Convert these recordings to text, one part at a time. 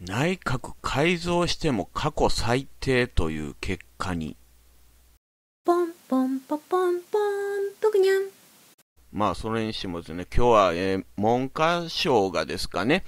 内閣改造しても過去最低という結果に。ポンポンポポンポン、まあ、それにしてもですね、今日は、えー、文科省がですかね、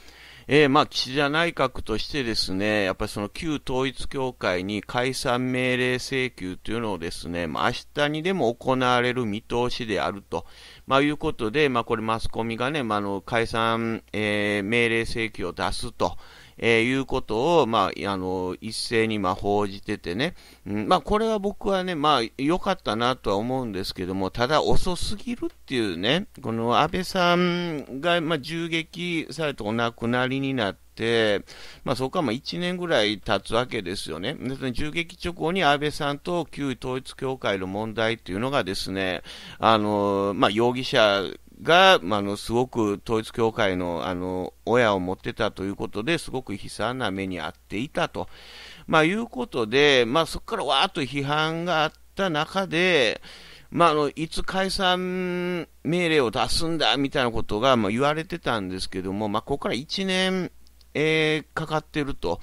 えー、まあ、岸田内閣としてですね、やっぱりその旧統一教会に解散命令請求というのをですね、まあ、明日にでも行われる見通しであると、まあ、いうことで、まあ、これマスコミがね、まあ、の解散、えー、命令請求を出すと、えー、いうことを、まあ、あの、一斉に、まあ、報じててね、うん、まあ、これは僕はね、まあ、良かったなとは思うんですけども、ただ遅すぎるっていうね、この安倍さんが、まあ、銃撃されてお亡くなりになって、まあ、そこはまあ1年ぐらい経つわけですよね、銃撃直後に安倍さんと旧統一教会の問題というのが、ですねあの、まあ、容疑者が、まあの、すごく統一教会の、あの、親を持ってたということで、すごく悲惨な目に遭っていたと、まあ、いうことで、まあ、そこからわーっと批判があった中で、まあ、のいつ解散命令を出すんだみたいなことが、まあ、言われてたんですけども、まあ、ここから1年、えー、かかってると。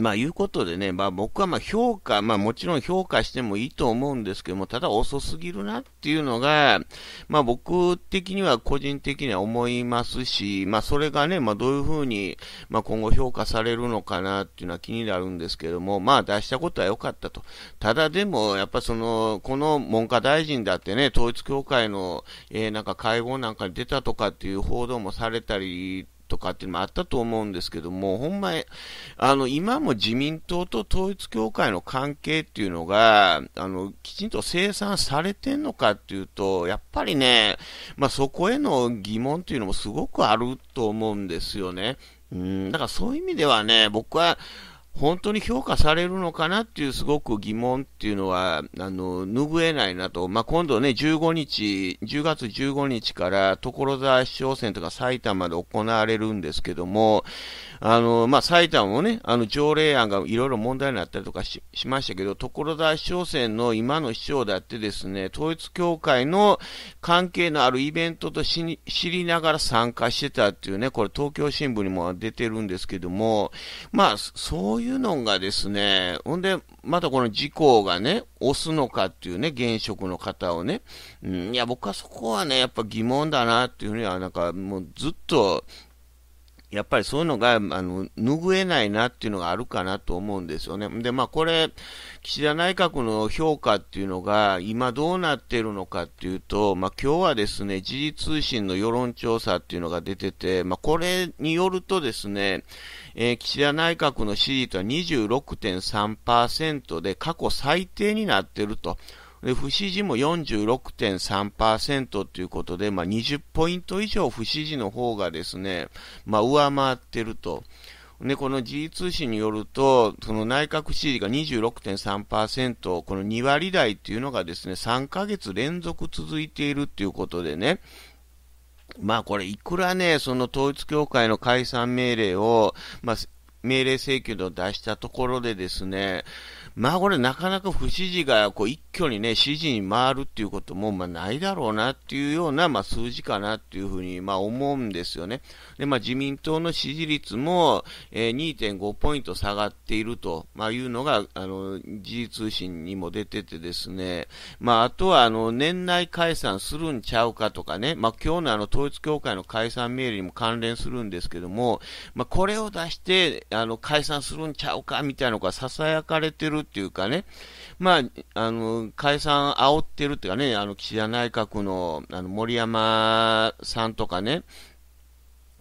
まあ、いうことでね、まあ、僕はま評価、まあ、もちろん評価してもいいと思うんですけども、ただ遅すぎるなっていうのが、まあ、僕的には個人的には思いますし、まあ、それがね、まあ、どういうふうに、ま今後評価されるのかなっていうのは気になるんですけども、まあ、出したことは良かったと。ただでも、やっぱその、この文科大臣だってね、統一教会の、えー、なんか会合なんかに出たとかっていう報道もされたり、とかっていうのもあったと思うんですけども、ほんま、に、あの、今も自民党と統一協会の関係っていうのが、あの、きちんと清算されてんのかっていうと、やっぱりね、まあ、そこへの疑問っていうのもすごくあると思うんですよね。うん、だからそういう意味ではね、僕は、本当に評価されるのかなっていうすごく疑問っていうのは、あの、拭えないなと。まあ、今度ね、15日、10月15日から所沢市長選とか埼玉で行われるんですけども、あの、まあ、埼玉もね、あの、条例案がいろいろ問題になったりとかしましたけど、所沢市長選の今の市長だってですね、統一教会の関係のあるイベントと知りながら参加してたっていうね、これ東京新聞にも出てるんですけども、まあ、そういうのがですね、ほんで、またこの事項がね、押すのかっていうね、現職の方をね、うん、いや、僕はそこはね、やっぱ疑問だなっていうふうには、なんかもうずっと、やっぱりそういうのが、あの、拭えないなっていうのがあるかなと思うんですよね。で、まあこれ、岸田内閣の評価っていうのが、今どうなってるのかっていうと、まあ今日はですね、時事通信の世論調査っていうのが出てて、まあこれによるとですね、えー、岸田内閣の支持率は26.3%で過去最低になってると。不支持も46.3%ということで、まあ、20ポイント以上不支持の方がですね、まあ、上回っていると。で、この G 通信によると、その内閣支持が26.3%、この2割台っていうのがですね、3ヶ月連続続いているっていうことでね、まあこれ、いくらね、その統一教会の解散命令を、まあ、命令請求を出したところでですね、まあこれなかなか不支持がこう一挙にね、支持に回るっていうこともまあないだろうなっていうようなまあ数字かなっていうふうにまあ思うんですよね。で、まあ自民党の支持率も、え2.5ポイント下がっていると、まいうのが、あの、時事通信にも出ててですね、まああとはあの、年内解散するんちゃうかとかね、まあ今日のあの統一教会の解散命令にも関連するんですけども、まあこれを出して、あの、解散するんちゃうかみたいなのが囁かれてるっていうかね、まあ、あの、解散煽ってるっていうかね、あの、岸田内閣の、あの、森山さんとかね、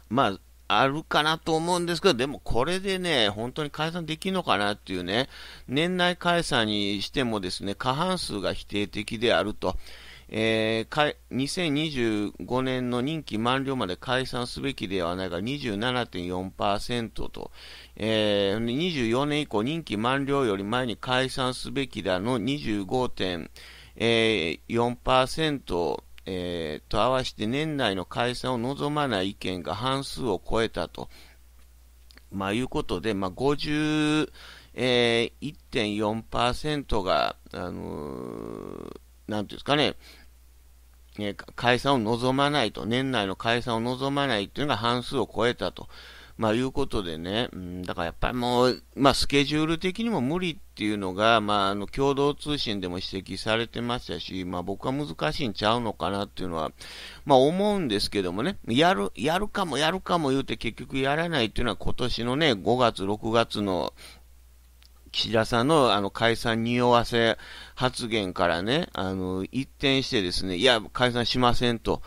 まあ、あるかなと思うんですけど、でもこれでね、本当に解散できるのかなっていうね、年内解散にしてもですね、過半数が否定的であると。えー、2025年の任期満了まで解散すべきではないが27.4%と、えー、24年以降任期満了より前に解散すべきだの25.4%、えー、と合わせて年内の解散を望まない意見が半数を超えたと、まあ、いうことで、まあ、50、えー、1.4%が、あのー、なんていうんですかね、ね、解散を望まないと、年内の解散を望まないというのが半数を超えたと。まあ、いうことでね、うん、だからやっぱりもう、まあ、スケジュール的にも無理っていうのが、まあ、あの共同通信でも指摘されてましたし、まあ、僕は難しいんちゃうのかなっていうのは、まあ、思うんですけどもね、やる、やるかもやるかも言うて結局やらないっていうのは今年のね、5月、6月の岸田さんのあの解散匂わせ発言からね、あの一転してですね、いや、解散しませんと。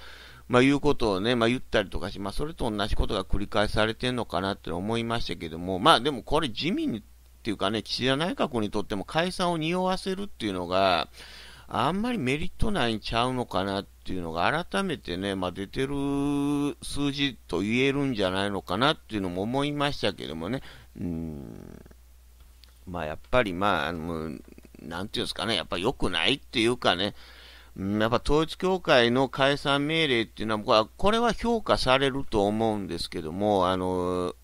まあ、いうことをね、まあ、言ったりとかし、まあ、それと同じことが繰り返されてるのかなって思いましたけども、まあ、でもこれ自民っていうかね、岸田内閣にとっても解散を匂わせるっていうのが、あんまりメリットないんちゃうのかなっていうのが、改めてね、まあ、出てる数字と言えるんじゃないのかなっていうのも思いましたけどもね。うんまあ、やっぱり、まあ、あの、なんていうんですかね、やっぱり良くないっていうかね、うん、やっぱ統一教会の解散命令っていうのは、これは評価されると思うんですけども、あの、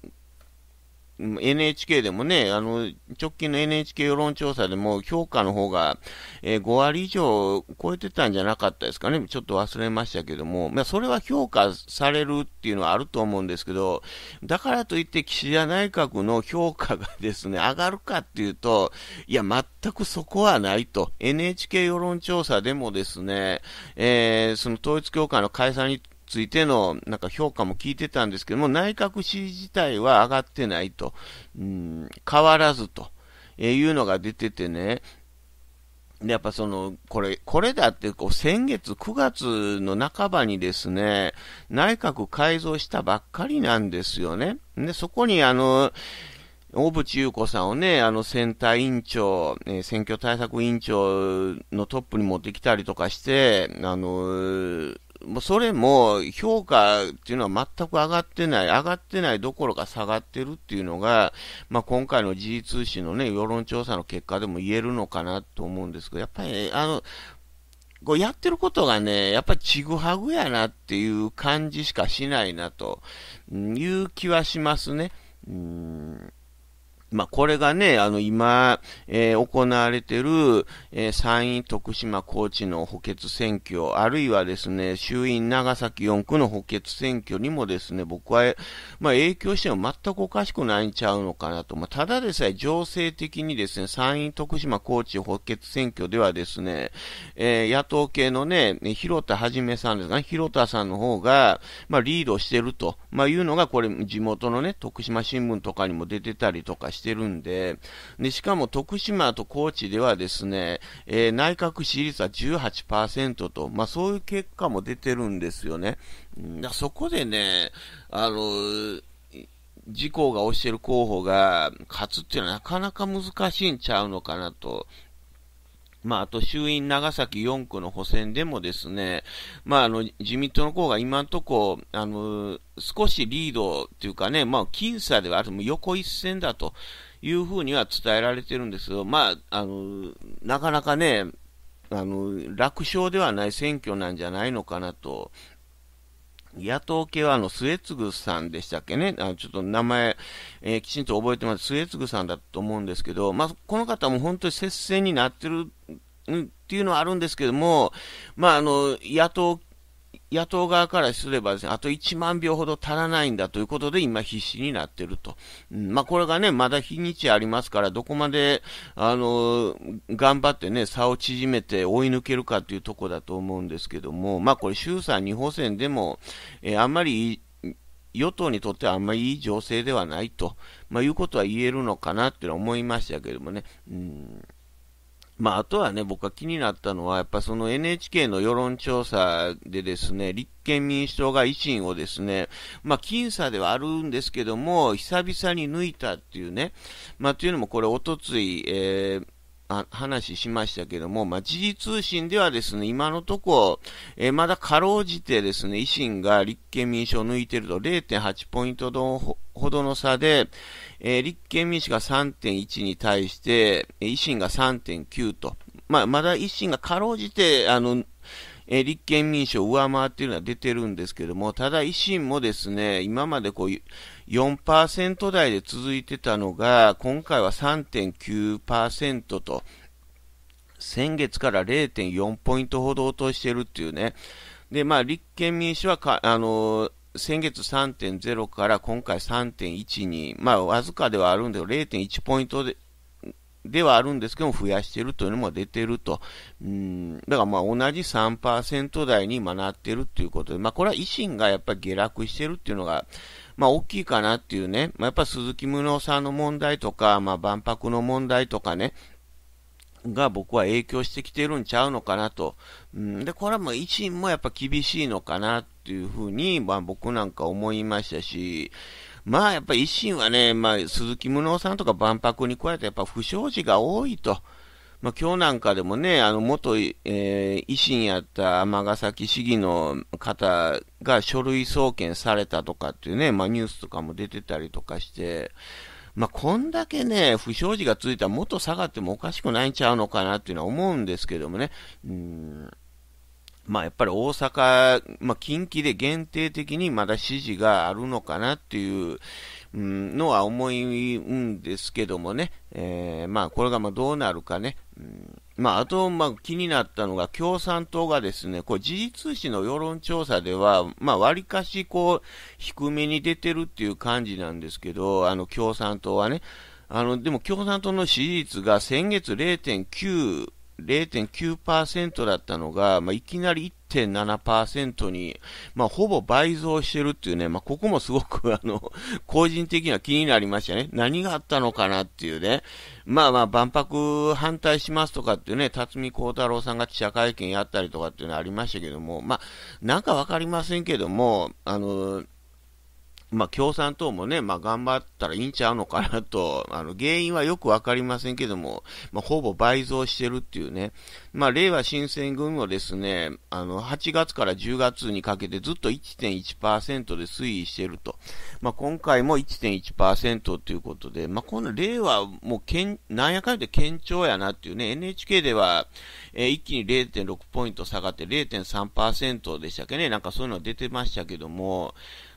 NHK でもね、あの、直近の NHK 世論調査でも評価の方が、えー、5割以上超えてたんじゃなかったですかね。ちょっと忘れましたけども、まあ、それは評価されるっていうのはあると思うんですけど、だからといって岸田内閣の評価がですね、上がるかっていうと、いや、全くそこはないと。NHK 世論調査でもですね、えー、その統一教会の解散についてのなんか評価も聞いてたんですけども、内閣支持自体は上がってないと、うん、変わらずというのが出ててね、でやっぱその、これ、これだってこう先月9月の半ばにですね、内閣改造したばっかりなんですよね。で、そこにあの、小渕優子さんをね、あの選対委員長、え選挙対策委員長のトップに持ってきたりとかして、あのーもうそれも評価っていうのは全く上がってない、上がってないどころか下がってるっていうのが、まあ、今回の G 通信の、ね、世論調査の結果でも言えるのかなと思うんですけど、やっぱり、あのこうやってることがね、やっぱりちぐはぐやなっていう感じしかしないなという気はしますね。うんまあ、これがね、あの、今、えー、行われてる、えー、参院徳島高知の補欠選挙、あるいはですね、衆院長崎4区の補欠選挙にもですね、僕は、まあ、影響しても全くおかしくないんちゃうのかなと。まあ、ただでさえ、情勢的にですね、参院徳島高知補欠選挙ではですね、えー、野党系のね、広田はじめさんですが、ね、広田さんの方が、まあ、リードしてると、まあ、いうのが、これ、地元のね、徳島新聞とかにも出てたりとかしてるんで、でしかも徳島と高知ではですね、えー、内閣支持率は18%と、まあ、そういう結果も出てるんですよね。だそこでね、あの、自公が推してる候補が勝つっていうのはなかなか難しいんちゃうのかなと。まあ、あと衆院長崎4区の補選でもですね、まあ、あの、自民党の方が今のとこ、あの、少しリードというかね、まあ、僅差ではある、横一線だというふうには伝えられてるんですが、まあ、あの、なかなかね、あの、楽勝ではない選挙なんじゃないのかなと野党系はあの末次さんでしたっけね、あちょっと名前、えー、きちんと覚えてます、末次さんだと思うんですけど、まあ、この方も本当に接戦になってるっていうのはあるんですけども、まあ、あの野党野党側からすればですね、あと1万票ほど足らないんだということで、今必死になってると。うん、まあ、これがね、まだ日にちありますから、どこまで、あの、頑張ってね、差を縮めて追い抜けるかというとこだと思うんですけども、まあ、これ衆参二補選でも、えー、あんまり与党にとってはあんまりいい情勢ではないと、まあ、いうことは言えるのかなっていうのは思いましたけどもね。うんまあ、あとはね、僕が気になったのは、やっぱその NHK の世論調査でですね、立憲民主党が維新をですね、まあ、僅差ではあるんですけども、久々に抜いたっていうね、まあ、というのもこれ、おとつい、えーあ話しましたけども、まあ、時事通信ではですね、今のところ、えー、まだかろうじてですね、維新が立憲民主を抜いてると0.8ポイントほどの差で、えー、立憲民主が3.1に対して、維新が3.9と、まあ、まだ維新がかろうじて、あの、えー、立憲民主を上回っているのは出てるんですけども、ただ維新もですね、今までこう4%台で続いてたのが、今回は3.9%と、先月から0.4ポイントほど落としてるっていうね、で、まあ、立憲民主はか、あのー先月3.0から今回3.1に、まあ、わずかではあるんだけど、0.1ポイントでではあるんですけども、増やしているというのも出ていると。うん、だからまあ同じ3%台に今なっているということで、まあこれは維新がやっぱり下落しているっていうのが、まあ大きいかなっていうね、まあやっぱ鈴木宗男さんの問題とか、まあ万博の問題とかね、が僕は影響してきてるんちゃうのかなと。うん、で、これはもう維新もやっぱ厳しいのかなっていうふうに、まあ僕なんか思いましたし、まあやっぱり維新はね、まあ、鈴木宗男さんとか万博に加えて、やっぱ不祥事が多いと。まあ、今日なんかでもね、あの元、えー、維新やった尼崎市議の方が書類送検されたとかっていうね、まあ、ニュースとかも出てたりとかして、まあ、こんだけね、不祥事がついたらもっと下がってもおかしくないんちゃうのかなっていうのは思うんですけどもね。うんまあ、やっぱり大阪、まあ、近畿で限定的にまだ支持があるのかなっていうのは思うんですけどもね、えー、まあ、これがまどうなるかね、うんまあ、あと、まあ、気になったのが、共産党がですね、これ、時事通信の世論調査では、まあ、割かし、こう、低めに出てるっていう感じなんですけど、あの、共産党はね、あの、でも共産党の支持率が先月0.9 0.9%だったのが、まあ、いきなり1.7%に、まあ、ほぼ倍増してるっていうね、まあ、ここもすごく、あの、個人的には気になりましたね。何があったのかなっていうね。まあまあ、万博反対しますとかっていうね、辰巳幸太郎さんが記者会見やったりとかっていうのありましたけども、まあ、なんかわかりませんけども、あのまあ、共産党もね、まあ、頑張ったらいいんちゃうのかなと、あの、原因はよくわかりませんけども、まあ、ほぼ倍増してるっていうね。まあ、令和新選組もですね、あの、8月から10月にかけてずっと1.1%で推移してると。まあ、今回も1.1%ということで、まあ、この令和もけん、なんやかんやで堅調やなっていうね、NHK では、えー、一気に0.6ポイント下がって0.3%でしたっけね、なんかそういうの出てましたけども、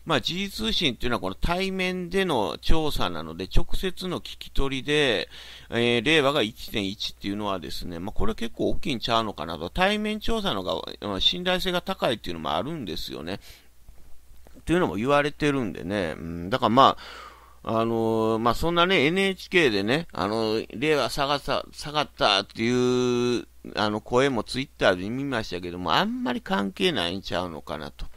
まあ、時事通信というのはこの対面での調査なので、直接の聞き取りで、えー、令和が1.1っていうのはですね、まあ、これ結構大きいんちゃうのかなと、対面調査のが、信頼性が高いっていうのもあるんですよね。というのも言われてるんでね、うん、だからまあ、あのー、まあ、そんなね、NHK でね、あのー、令和下がった、下がったっていう、あの、声もツイッターで見ましたけども、あんまり関係ないんちゃうのかなと。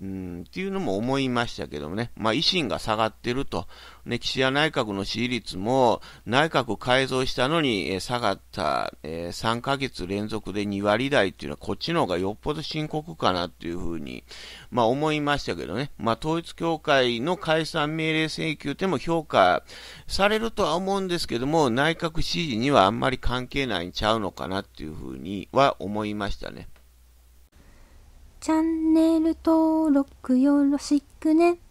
うん、っていうのも思いましたけどもね、まあ、維新が下がってると、ね、岸田内閣の支持率も内閣改造したのに、え下がった、えー、3ヶ月連続で2割台っていうのは、こっちの方がよっぽど深刻かなっていうふうに、まあ、思いましたけどね、まあ、統一教会の解散命令請求でも評価されるとは思うんですけども、内閣支持にはあんまり関係ないんちゃうのかなっていうふうには思いましたね。チャンネル登録よろしくね